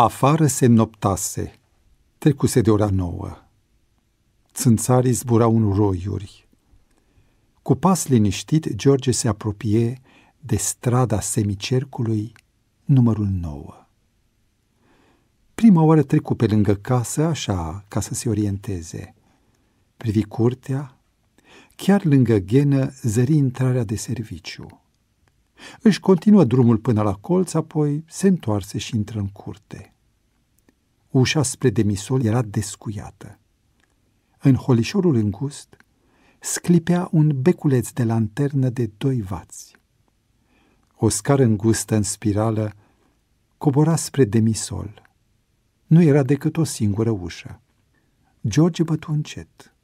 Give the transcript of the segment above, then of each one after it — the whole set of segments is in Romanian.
Afară se noptase. Trecuse de ora nouă. Țânțarii zburau în roiuri. Cu pas liniștit, George se apropie de strada semicercului numărul nouă. Prima oară trecu pe lângă casă, așa, ca să se orienteze. Privi curtea, chiar lângă ghenă zări intrarea de serviciu. Își continuă drumul până la colț, apoi se întoarse și intră în curte. Ușa spre demisol era descuiată. În holișorul îngust sclipea un beculeț de lanternă de doi vați. O scară îngustă în spirală cobora spre demisol. Nu era decât o singură ușă. George bătu încet.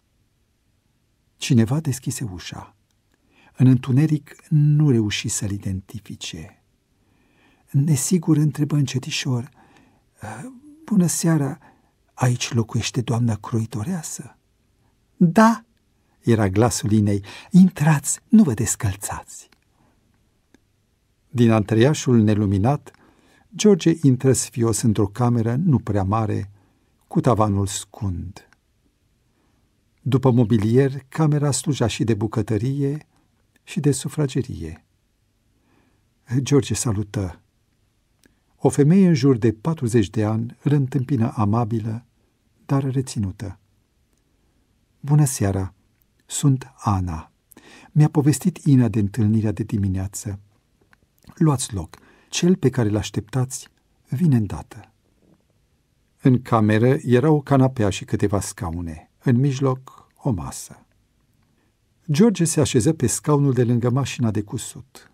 Cineva deschise ușa. În întuneric nu reuși să-l identifice. Nesigur întrebă încetișor, ah, Bună seara, aici locuiește doamna croitoreasă? Da, era glasul Inei, intrați, nu vă descălțați. Din antreiașul neluminat, George intră sfios într-o cameră nu prea mare, cu tavanul scund. După mobilier, camera sluja și de bucătărie, și de sufragerie. George salută. O femeie în jur de 40 de ani îl întâmpină amabilă, dar reținută. Bună seara! Sunt Ana. Mi-a povestit Ina de întâlnirea de dimineață. Luați loc. Cel pe care l-așteptați vine îndată. În cameră era o canapea și câteva scaune. În mijloc, o masă. George se așeză pe scaunul de lângă mașina de cusut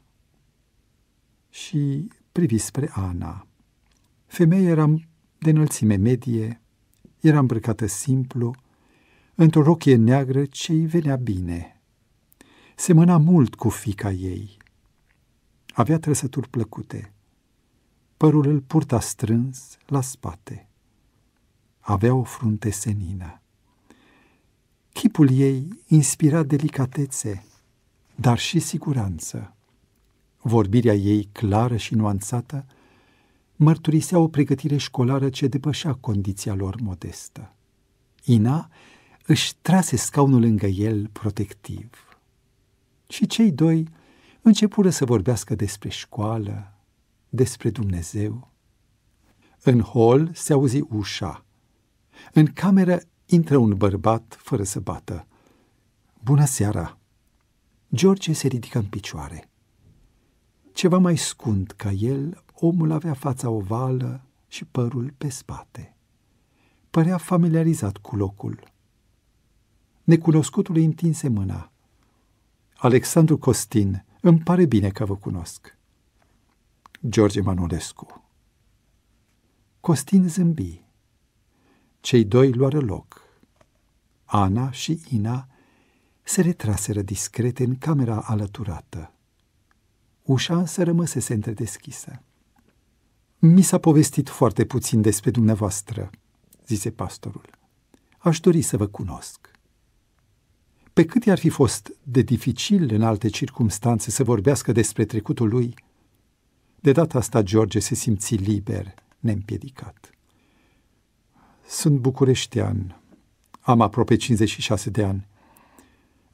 și privi spre Ana. Femeia era de înălțime medie, era îmbrăcată simplu, într-o rochie neagră ce îi venea bine. Semăna mult cu fica ei. Avea trăsături plăcute. Părul îl purta strâns la spate. Avea o frunte senină. Chipul ei inspira delicatețe, dar și siguranță. Vorbirea ei clară și nuanțată mărturisea o pregătire școlară ce depășea condiția lor modestă. Ina își trase scaunul lângă el protectiv. Și cei doi începură să vorbească despre școală, despre Dumnezeu. În hol se auzi ușa. În cameră intră un bărbat fără să bată. Bună seara! George se ridică în picioare. Ceva mai scund ca el, omul avea fața ovală și părul pe spate. Părea familiarizat cu locul. Necunoscutul îi întinse mâna. Alexandru Costin, îmi pare bine că vă cunosc. George Manolescu Costin zâmbi. Cei doi luară loc. Ana și Ina se retraseră discrete în camera alăturată. Ușa însă rămăsese întredeschisă. Mi s-a povestit foarte puțin despre dumneavoastră, zise pastorul. Aș dori să vă cunosc. Pe cât i-ar fi fost de dificil în alte circunstanțe să vorbească despre trecutul lui, de data asta George se simți liber, neîmpiedicat. Sunt bucureștean, am aproape 56 de ani.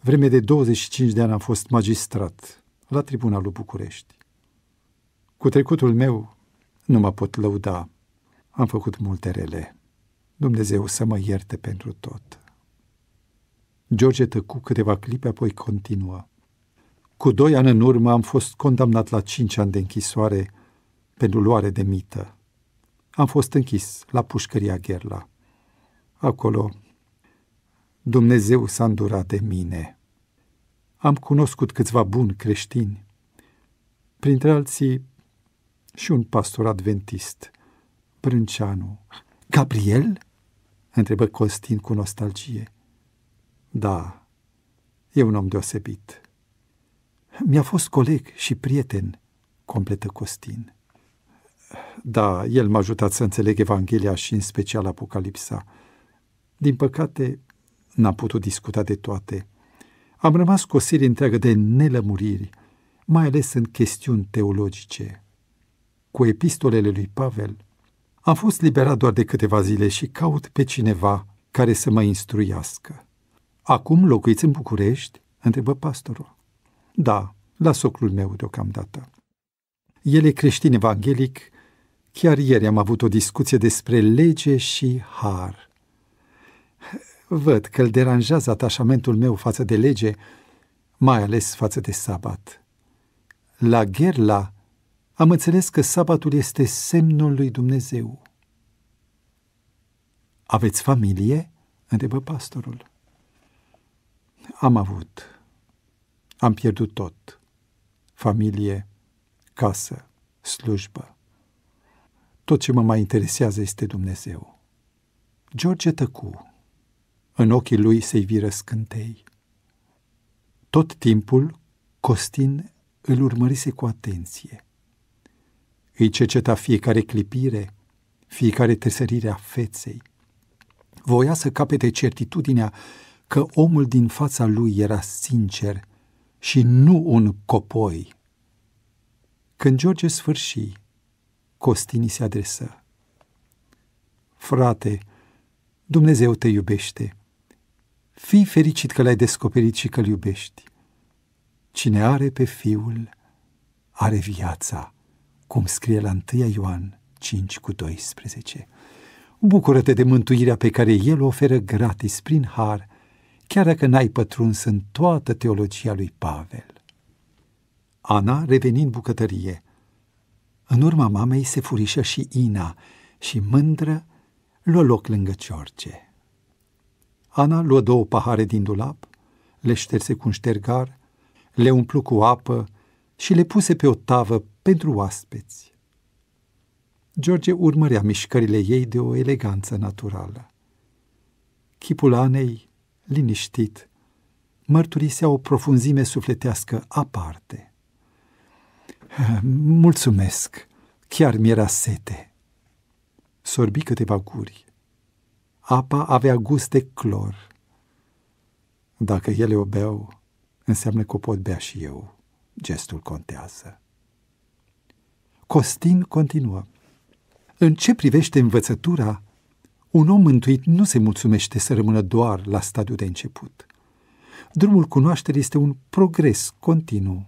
Vreme de 25 de ani am fost magistrat la Tribunalul București. Cu trecutul meu nu mă pot lăuda. Am făcut multe rele. Dumnezeu să mă ierte pentru tot. George tăcu câteva clipe, apoi continuă. Cu doi ani în urmă am fost condamnat la cinci ani de închisoare pentru luare de mită. Am fost închis la pușcăria Gherla. Acolo Dumnezeu s-a îndurat de mine. Am cunoscut câțiva buni creștini, printre alții și un pastor adventist, Brânceanu. Gabriel? întrebă Costin cu nostalgie. Da, e un om deosebit. Mi-a fost coleg și prieten, completă Costin. Da, el m-a ajutat să înțeleg Evanghelia și în special Apocalipsa. Din păcate, n-am putut discuta de toate. Am rămas cu o serie întreagă de nelămuriri, mai ales în chestiuni teologice. Cu epistolele lui Pavel, am fost liberat doar de câteva zile și caut pe cineva care să mă instruiască. Acum locuiți în București? întrebă pastorul. Da, la socrul meu deocamdată. El e creștin evanghelic. Chiar ieri am avut o discuție despre lege și har. Văd că îl deranjează atașamentul meu față de lege, mai ales față de sabat. La Gherla am înțeles că sabatul este semnul lui Dumnezeu. Aveți familie? întrebă pastorul. Am avut. Am pierdut tot. Familie, casă, slujbă. Tot ce mă mai interesează este Dumnezeu. George tăcu în ochii lui se viră scântei. Tot timpul, Costin îl urmărise cu atenție. Îi ceceta fiecare clipire, fiecare tesărire a feței. Voia să capete certitudinea că omul din fața lui era sincer și nu un copoi. Când George sfârși, Costini se adresă. Frate, Dumnezeu te iubește Fii fericit că l-ai descoperit și că-l iubești. Cine are pe Fiul, are viața, cum scrie la 1 Ioan 5 cu 12. Bucură-te de mântuirea pe care El o oferă gratis prin har, chiar dacă n-ai pătruns în toată teologia lui Pavel. Ana reveni în bucătărie. În urma mamei se furișă și Ina și mândră lua loc lângă George. Ana luă două pahare din dulap, le șterse cu un ștergar, le umplu cu apă și le puse pe o tavă pentru oaspeți. George urmărea mișcările ei de o eleganță naturală. Chipul Anei, liniștit, mărturisea o profunzime sufletească aparte. Mulțumesc, chiar mi-era sete. Sorbi câteva guri apa avea gust de clor. Dacă ele o beau, înseamnă că o pot bea și eu. Gestul contează. Costin continuă. În ce privește învățătura, un om mântuit nu se mulțumește să rămână doar la stadiul de început. Drumul cunoașterii este un progres continuu.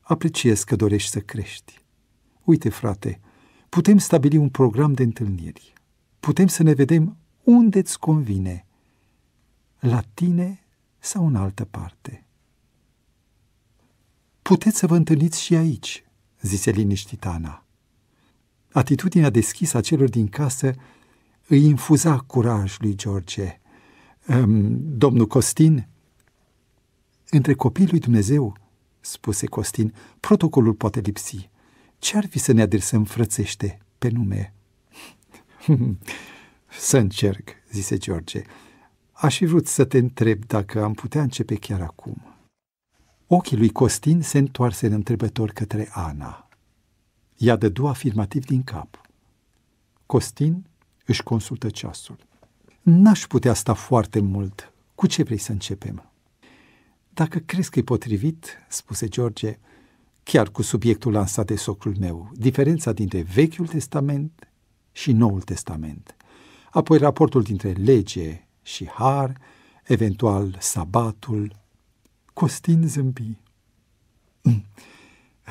Apreciez că dorești să crești. Uite, frate, putem stabili un program de întâlniri putem să ne vedem unde îți convine, la tine sau în altă parte. Puteți să vă întâlniți și aici, zise liniștit Ana. Atitudinea deschisă a celor din casă îi infuza curaj lui George. Ehm, domnul Costin? Între copiii lui Dumnezeu, spuse Costin, protocolul poate lipsi. Ce-ar fi să ne adresăm frățește pe nume? să încerc, zise George. Aș fi vrut să te întreb dacă am putea începe chiar acum. Ochii lui Costin se întoarse în întrebător către Ana. Ea dădu afirmativ din cap. Costin își consultă ceasul. N-aș putea sta foarte mult. Cu ce vrei să începem? Dacă crezi că e potrivit, spuse George, chiar cu subiectul lansat de socrul meu, diferența dintre Vechiul Testament și Noul Testament, apoi raportul dintre lege și har, eventual sabatul. Costin zâmbi. Mm.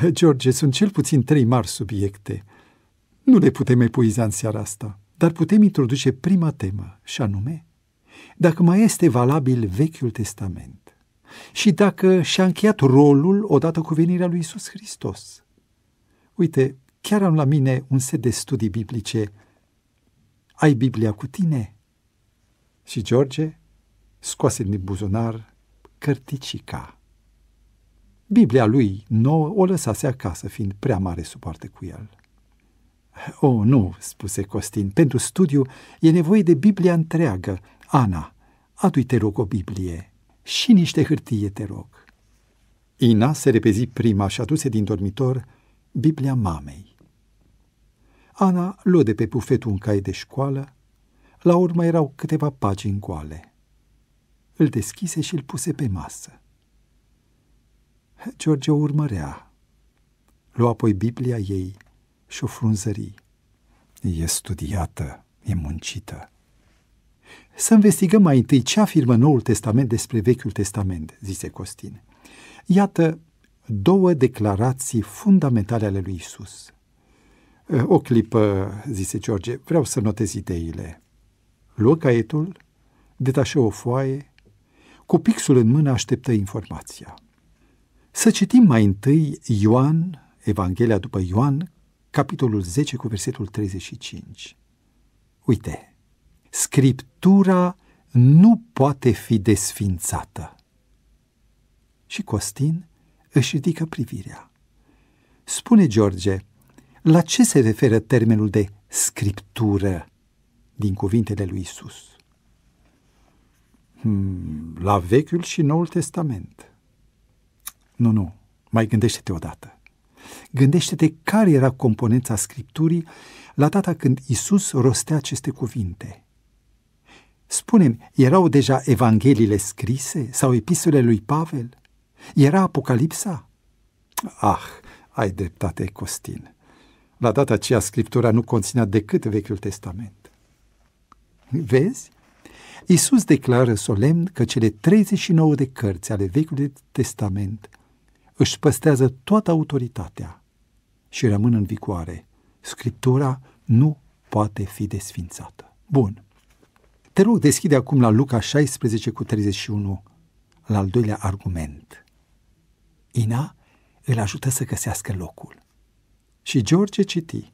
George, sunt cel puțin trei mari subiecte. Nu le putem epuiza în seara asta, dar putem introduce prima temă, și anume, dacă mai este valabil Vechiul Testament și dacă și-a încheiat rolul odată cu venirea lui Isus Hristos. Uite, Chiar am la mine un set de studii biblice. Ai Biblia cu tine? Și George scoase din buzunar cărticica. Biblia lui nouă o lăsase acasă, fiind prea mare supoartă cu el. O, oh, nu, spuse Costin, pentru studiu e nevoie de Biblia întreagă. Ana, adu-i te rog o Biblie și niște hârtie, te rog. Ina se repezi prima și aduse din dormitor Biblia mamei. Ana luă de pe bufetul un cai de școală, la urmă erau câteva pagini goale. Îl deschise și îl puse pe masă. George o urmărea. Lua apoi Biblia ei și o frunzării. E studiată, e muncită. Să investigăm mai întâi ce afirmă Noul Testament despre Vechiul Testament, zise Costin. Iată două declarații fundamentale ale lui Isus. Eh, o clipă, zise George, vreau să notez ideile. Luă caietul, detașă o foaie, cu pixul în mână așteptă informația. Să citim mai întâi Ioan, Evanghelia după Ioan, capitolul 10 cu versetul 35. Uite, Scriptura nu poate fi desfințată. Și Costin își ridică privirea. Spune George, la ce se referă termenul de scriptură din cuvintele lui Isus? Hmm, la Vechiul și Noul Testament. Nu, nu, mai gândește-te odată. Gândește-te care era componența Scripturii la data când Isus rostea aceste cuvinte. Spunem, erau deja Evangheliile scrise sau epistolele lui Pavel? Era Apocalipsa? Ah, ai dreptate, Costin. La data aceea, Scriptura nu conținea decât Vechiul Testament. Vezi? Iisus declară solemn că cele 39 de cărți ale Vechiului Testament își păstează toată autoritatea și rămân în vicoare. Scriptura nu poate fi desfințată. Bun. Te rog, deschide acum la Luca 16 cu 31, la al doilea argument. Ina îl ajută să găsească locul. Și George citi.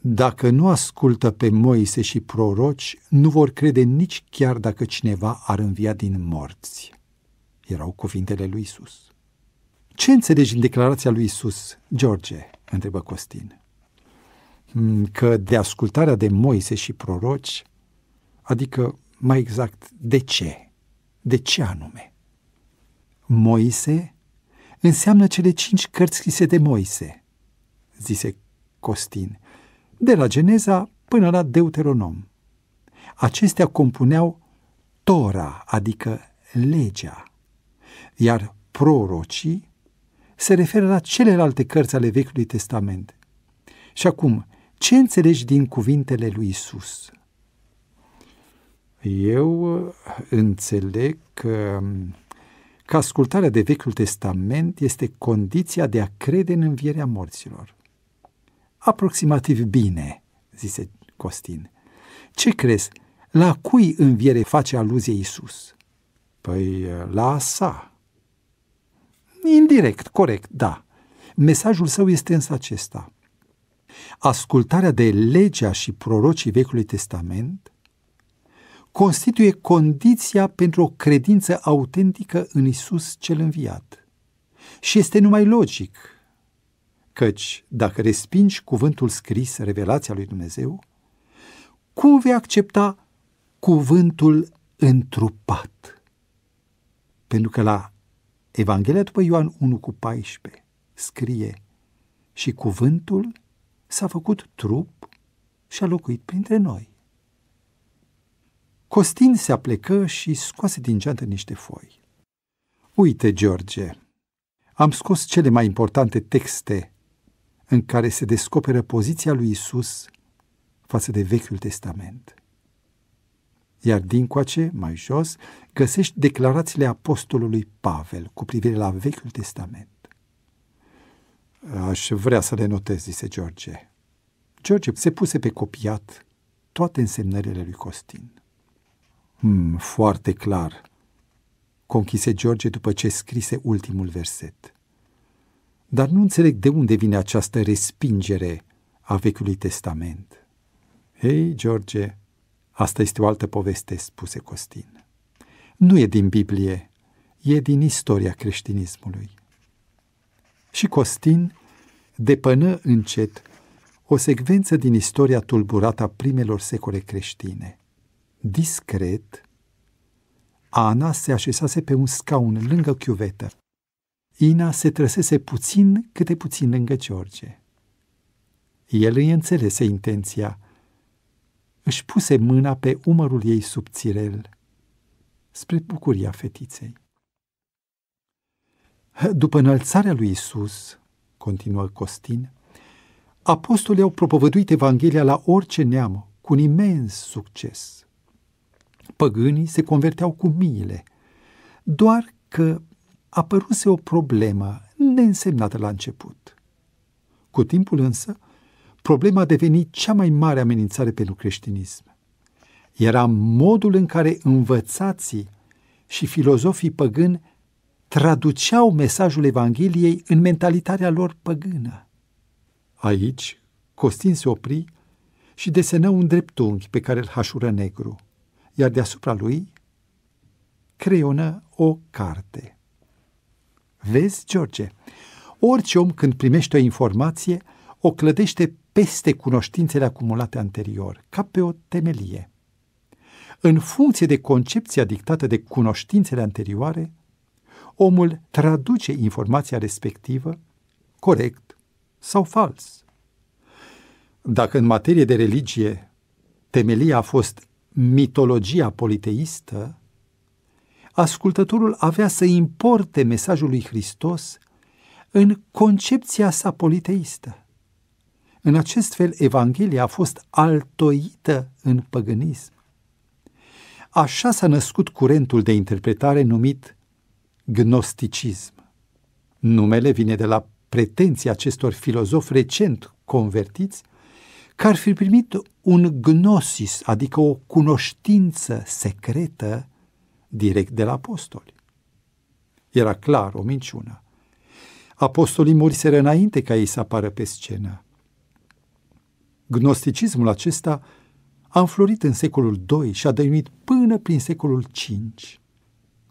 Dacă nu ascultă pe Moise și proroci, nu vor crede nici chiar dacă cineva ar învia din morți. Erau cuvintele lui Isus. Ce înțelegi în declarația lui Isus, George? întrebă Costin. Hmm, că de ascultarea de Moise și proroci, adică mai exact, de ce? De ce anume? Moise înseamnă cele cinci cărți scrise de Moise, zise Costin, de la Geneza până la Deuteronom. Acestea compuneau Tora, adică legea, iar prorocii se referă la celelalte cărți ale Vechiului Testament. Și acum, ce înțelegi din cuvintele lui Isus? Eu uh, înțeleg că um, că ascultarea de Vechiul Testament este condiția de a crede în învierea morților. Aproximativ bine, zise Costin. Ce crezi? La cui înviere face aluzie Isus? Păi la sa. Indirect, corect, da. Mesajul său este însă acesta. Ascultarea de legea și prorocii Vechiului Testament constituie condiția pentru o credință autentică în Isus cel înviat. Și este numai logic, căci dacă respingi cuvântul scris, revelația lui Dumnezeu, cum vei accepta cuvântul întrupat? Pentru că la Evanghelia după Ioan 1 cu 14 scrie și cuvântul s-a făcut trup și a locuit printre noi. Costin se aplecă și scoase din geantă niște foi. Uite, George, am scos cele mai importante texte în care se descoperă poziția lui Isus față de Vechiul Testament. Iar din coace, mai jos, găsești declarațiile apostolului Pavel cu privire la Vechiul Testament. Aș vrea să le notez, zise George. George se puse pe copiat toate însemnările lui Costin. Hmm, foarte clar, conchise George după ce scrise ultimul verset. Dar nu înțeleg de unde vine această respingere a Vechiului Testament. Hei, George, asta este o altă poveste, spuse Costin. Nu e din Biblie, e din istoria creștinismului. Și Costin depănă încet o secvență din istoria tulburată a primelor secole creștine – Discret, Ana se așezase pe un scaun lângă chiuvetă. Ina se trăsese puțin câte puțin lângă George. El îi înțelese intenția. Își puse mâna pe umărul ei subțirel, spre bucuria fetiței. După înălțarea lui Isus, continuă Costin, apostolii au propovăduit Evanghelia la orice neam, cu un imens succes. Păgânii se converteau cu miile, doar că apăruse o problemă neînsemnată la început. Cu timpul însă, problema a devenit cea mai mare amenințare pentru creștinism. Era modul în care învățații și filozofii păgâni traduceau mesajul Evangheliei în mentalitatea lor păgână. Aici, Costin se opri și desenă un dreptunghi pe care îl hașură negru iar deasupra lui creionă o carte. Vezi, George, orice om când primește o informație o clădește peste cunoștințele acumulate anterior, ca pe o temelie. În funcție de concepția dictată de cunoștințele anterioare, omul traduce informația respectivă corect sau fals. Dacă în materie de religie temelia a fost mitologia politeistă, ascultătorul avea să importe mesajul lui Hristos în concepția sa politeistă. În acest fel, Evanghelia a fost altoită în păgânism. Așa s-a născut curentul de interpretare numit gnosticism. Numele vine de la pretenția acestor filozofi recent convertiți, că ar fi primit un gnosis, adică o cunoștință secretă direct de la apostoli. Era clar o minciună. Apostolii muriseră înainte ca ei să apară pe scenă. Gnosticismul acesta a înflorit în secolul II și a dăinuit până prin secolul V.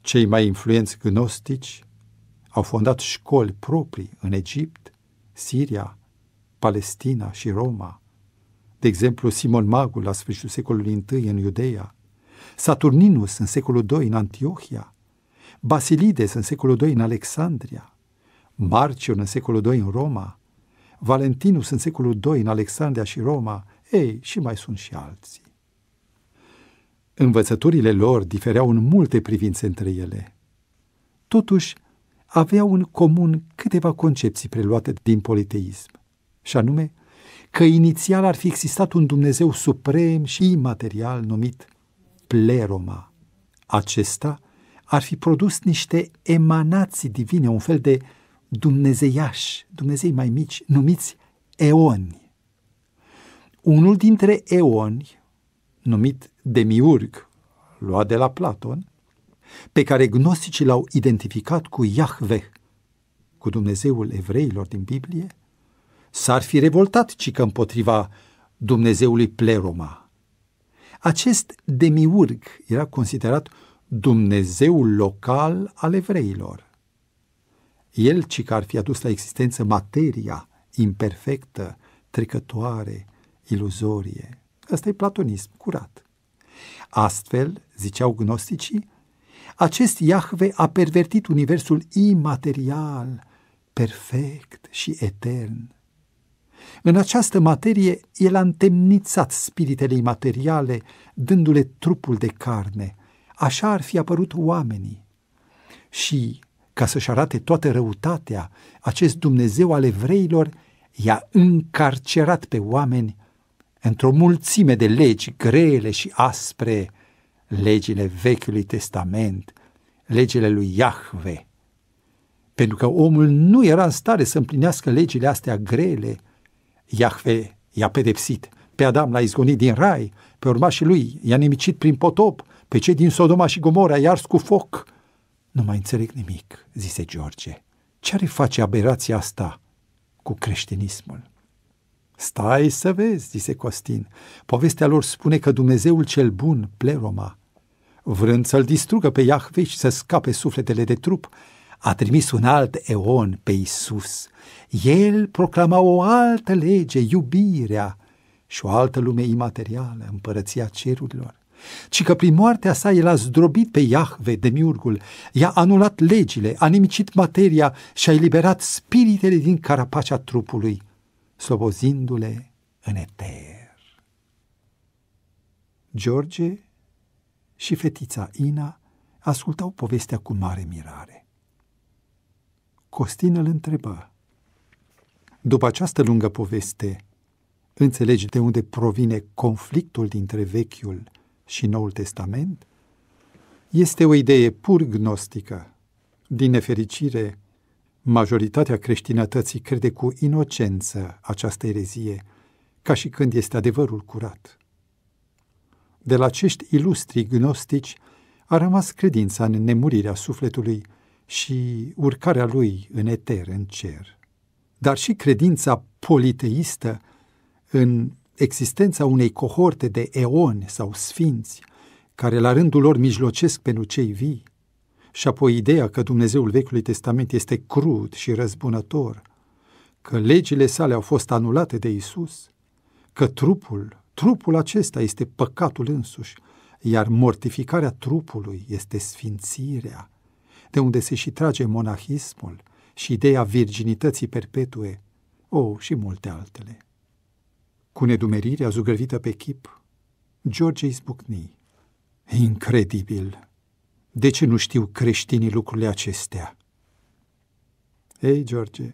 Cei mai influenți gnostici au fondat școli proprii în Egipt, Siria, Palestina și Roma de exemplu Simon Magul la sfârșitul secolului I în Iudeia, Saturninus în secolul II în Antiohia, Basilides în secolul II în Alexandria, Marcion în secolul II în Roma, Valentinus în secolul II în Alexandria și Roma, ei, și mai sunt și alții. Învățăturile lor difereau în multe privințe între ele. Totuși, aveau în comun câteva concepții preluate din politeism, și anume că inițial ar fi existat un Dumnezeu suprem și imaterial numit pleroma. Acesta ar fi produs niște emanații divine, un fel de dumnezeiași, dumnezei mai mici, numiți eoni. Unul dintre eoni, numit Demiurg, luat de la Platon, pe care gnosticii l-au identificat cu Iahveh, cu Dumnezeul evreilor din Biblie, s-ar fi revoltat cică împotriva Dumnezeului Pleroma. Acest demiurg era considerat Dumnezeul local al evreilor. El ci că ar fi adus la existență materia imperfectă, trecătoare, iluzorie. Ăsta e platonism curat. Astfel, ziceau gnosticii, acest Iahve a pervertit universul imaterial, perfect și etern în această materie, el a întemnițat spiritele imateriale, dându-le trupul de carne. Așa ar fi apărut oamenii. Și, ca să-și arate toată răutatea, acest Dumnezeu al evreilor i-a încarcerat pe oameni într-o mulțime de legi grele și aspre, legile Vechiului Testament, legile lui Iahve. Pentru că omul nu era în stare să împlinească legile astea grele, Iahve i-a pedepsit, pe Adam l-a izgonit din rai, pe urmașii lui i-a nimicit prin potop, pe cei din Sodoma și Gomora i-a ars cu foc. Nu mai înțeleg nimic, zise George. Ce are face aberația asta cu creștinismul? Stai să vezi, zise Costin. Povestea lor spune că Dumnezeul cel bun, pleroma, vrând să-l distrugă pe Iahve și să scape sufletele de trup, a trimis un alt eon pe Isus. El proclama o altă lege, iubirea, și o altă lume imaterială, împărăția cerurilor ci că prin moartea sa el a zdrobit pe Iahve, de miurgul, i-a anulat legile, a nimicit materia și a eliberat spiritele din carapacea trupului, slobozindu-le în eter. George și fetița Ina ascultau povestea cu mare mirare. Costin îl întrebă. După această lungă poveste, înțelegi de unde provine conflictul dintre Vechiul și Noul Testament? Este o idee pur gnostică. Din nefericire, majoritatea creștinătății crede cu inocență această erezie, ca și când este adevărul curat. De la acești ilustri gnostici a rămas credința în nemurirea sufletului și urcarea lui în eter, în cer, dar și credința politeistă în existența unei cohorte de eoni sau sfinți, care la rândul lor mijlocesc pentru cei vii, și apoi ideea că Dumnezeul Vechiului Testament este crud și răzbunător, că legile sale au fost anulate de Isus, că trupul, trupul acesta este păcatul însuși, iar mortificarea trupului este sfințirea, de unde se și trage monahismul și ideea virginității perpetue, o, oh, și multe altele. Cu nedumerirea zugrăvită pe chip, George izbucni. Incredibil! De ce nu știu creștinii lucrurile acestea? Ei, George,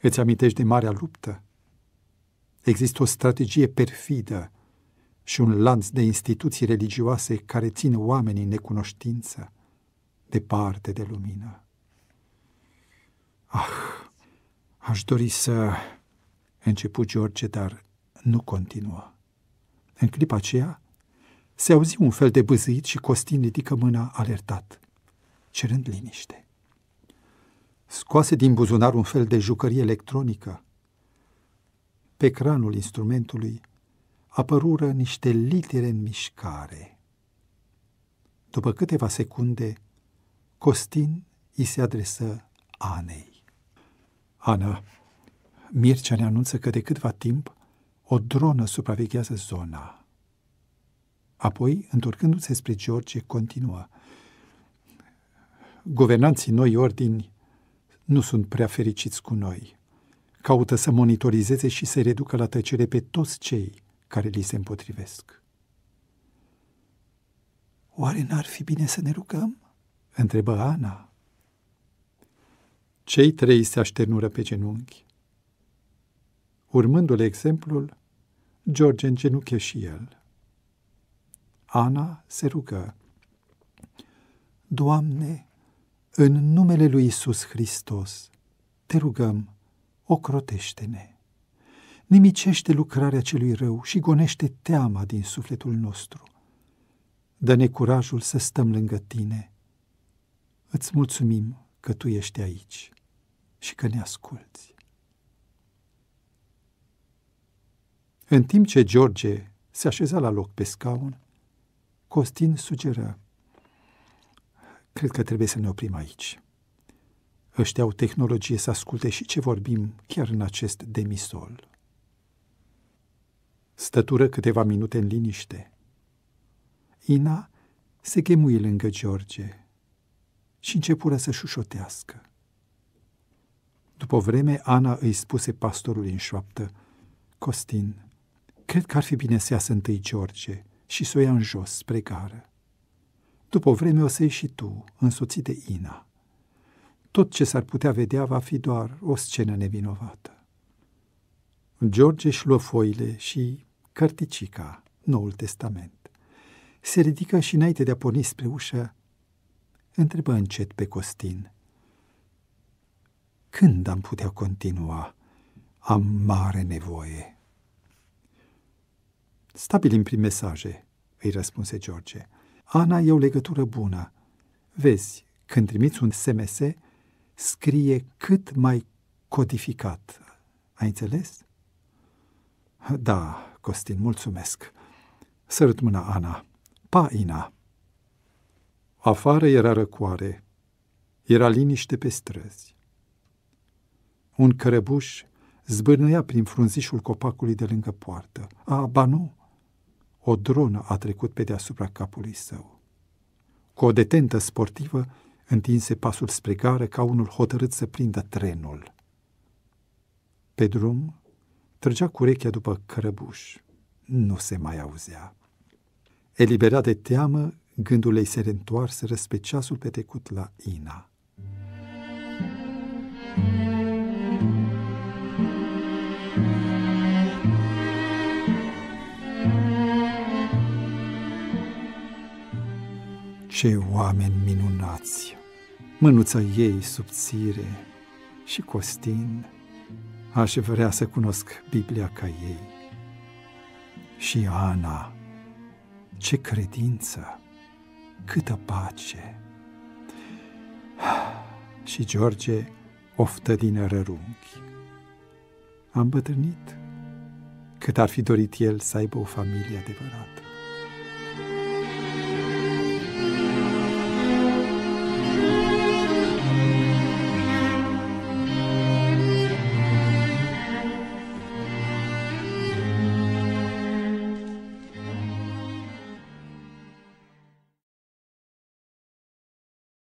îți amintești de marea luptă? Există o strategie perfidă și un lanț de instituții religioase care țin oamenii în necunoștință departe de lumină. Ah, aș dori să început George, dar nu continuă. În clipa aceea se auzi un fel de băzit și Costin ridică mâna alertat, cerând liniște. Scoase din buzunar un fel de jucărie electronică. Pe ecranul instrumentului apărură niște litere în mișcare. După câteva secunde, Costin îi se adresă Anei. Ana, Mircea ne anunță că de câtva timp o dronă supraveghează zona. Apoi, întorcându-se spre George, continuă. Guvernanții noi ordini nu sunt prea fericiți cu noi. Caută să monitorizeze și să reducă la tăcere pe toți cei care li se împotrivesc. Oare n-ar fi bine să ne rugăm? întrebă Ana. Cei trei se așternură pe genunchi. urmându l exemplul, George îngenuche și el. Ana se rugă. Doamne, în numele lui Isus Hristos, te rugăm, ocrotește-ne. Nimicește lucrarea celui rău și gonește teama din sufletul nostru. Dă-ne curajul să stăm lângă tine – Îți mulțumim că Tu ești aici și că ne asculți. În timp ce George se așeza la loc pe scaun, Costin sugera, cred că trebuie să ne oprim aici. Ăștia au tehnologie să asculte și ce vorbim chiar în acest demisol. Stătură câteva minute în liniște. Ina se chemui lângă George și începură să șușotească. După vreme, Ana îi spuse pastorului în șoaptă, Costin, cred că ar fi bine să iasă întâi George și să o ia în jos spre gară. După o vreme o să ieși și tu, însoțit de Ina. Tot ce s-ar putea vedea va fi doar o scenă nevinovată. George își luă foile și carticica, Noul Testament. Se ridică și înainte de a porni spre ușă, întrebă încet pe Costin. Când am putea continua? Am mare nevoie. Stabilim prin mesaje, îi răspunse George. Ana e o legătură bună. Vezi, când trimiți un SMS, scrie cât mai codificat. Ai înțeles? Da, Costin, mulțumesc. Sărut mâna Ana. Pa, Ina! Afară era răcoare, era liniște pe străzi. Un cărăbuș zbârnăia prin frunzișul copacului de lângă poartă. A, ba nu! O dronă a trecut pe deasupra capului său. Cu o detentă sportivă, întinse pasul spre gară ca unul hotărât să prindă trenul. Pe drum, trăgea cu urechea după cărăbuș. Nu se mai auzea. Eliberat de teamă, Gândul ei se reîntoarse răspe ceasul petrecut la Ina. Ce oameni minunați! Mânuța ei subțire și Costin aș vrea să cunosc Biblia ca ei. Și Ana, ce credință! câtă pace! Și George oftă din rărunchi. Am bătrânit cât ar fi dorit el să aibă o familie adevărată.